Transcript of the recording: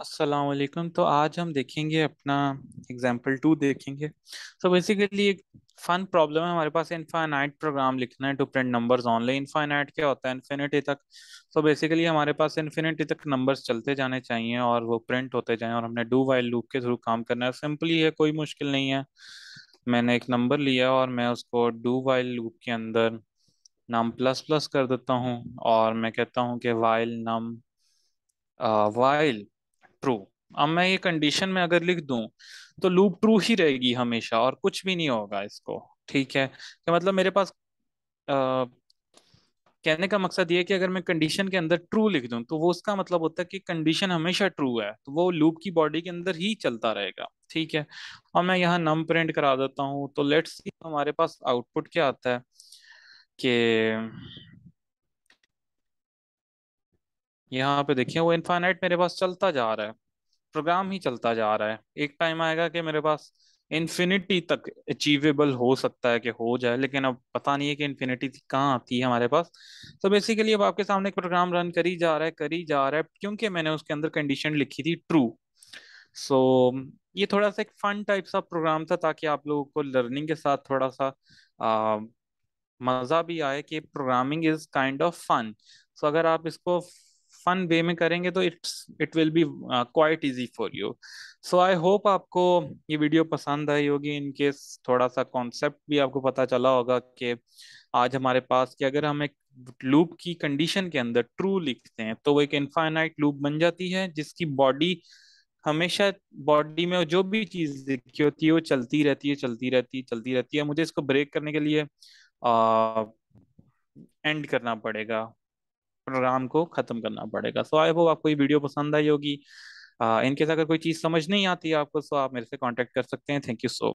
असलकम तो आज हम देखेंगे अपना एग्जाम्पल टू देखेंगे सो so बेसिकली एक फन प्रॉब्लम है हमारे पास इनफाइनाइट प्रोग्राम लिखना है to print numbers only infinite क्या होता है इन्फिनिटी तक सो so बेसिकली हमारे पास इन्फिनिटी तक नंबर्स चलते जाने चाहिए और वो प्रिंट होते जाएं और हमने डू वाइल लूप के थ्रू काम करना है सिंपली है कोई मुश्किल नहीं है मैंने एक नंबर लिया और मैं उसको डू वाइल लूप के अंदर नम प्लस प्लस कर देता हूँ और मैं कहता हूँ कि वाइल नम वाइल ट्रू अब मैं ये कंडीशन में अगर लिख दूं तो लूप ट्रू ही रहेगी हमेशा और कुछ भी नहीं होगा इसको ठीक है तो मतलब मेरे पास आ, कहने का मकसद ये कि अगर मैं कंडीशन के अंदर ट्रू लिख दूं तो वो उसका मतलब होता है कि कंडीशन हमेशा ट्रू है तो वो लूप की बॉडी के अंदर ही चलता रहेगा ठीक है और मैं यहाँ नम प्रिंट करा देता हूँ तो लेट्स हमारे पास आउटपुट क्या आता है कि यहाँ पे देखिए वो इन्फाइनाइट मेरे पास चलता जा रहा है प्रोग्राम ही चलता जा रहा है एक टाइम आएगा कि मेरे पास इन्फिनिटी तक अचीवेबल हो सकता है कि हो जाए लेकिन अब पता नहीं है कि इन्फिनिटी कहाँ आती है हमारे पास तो बेसिकली अब आपके सामने एक प्रोग्राम रन करी जा रहा है करी जा रहा है क्योंकि मैंने उसके अंदर कंडीशन लिखी थी ट्रू सो so, ये थोड़ा सा एक फन टाइप सा प्रोग्राम था ताकि आप लोगों को लर्निंग के साथ थोड़ा सा आ, मज़ा भी आए कि programming is kind of fun so अगर आप इसको फन वे में करेंगे तो it's it will be quite easy for you so I hope आपको ये वीडियो पसंद आई होगी इनकेस थोड़ा सा कॉन्सेप्ट भी आपको पता चला होगा कि आज हमारे पास कि अगर हम एक लूप की कंडीशन के अंदर ट्रू लिखते हैं तो वो एक इनफाइनाइट लूप बन जाती है जिसकी बॉडी हमेशा बॉडी में जो भी चीज लिखी होती है वो चलती रहती है चलती रहती है चलती रहती है मुझे इसको ब्रेक करने के लिए आ, uh, एंड करना पड़ेगा प्रोग्राम को खत्म करना पड़ेगा सो आई होप आपको ये वीडियो पसंद आई होगी इनकेस अगर कोई चीज़ समझ नहीं आती आपको सो आप मेरे से कॉन्टेक्ट कर सकते हैं थैंक यू सो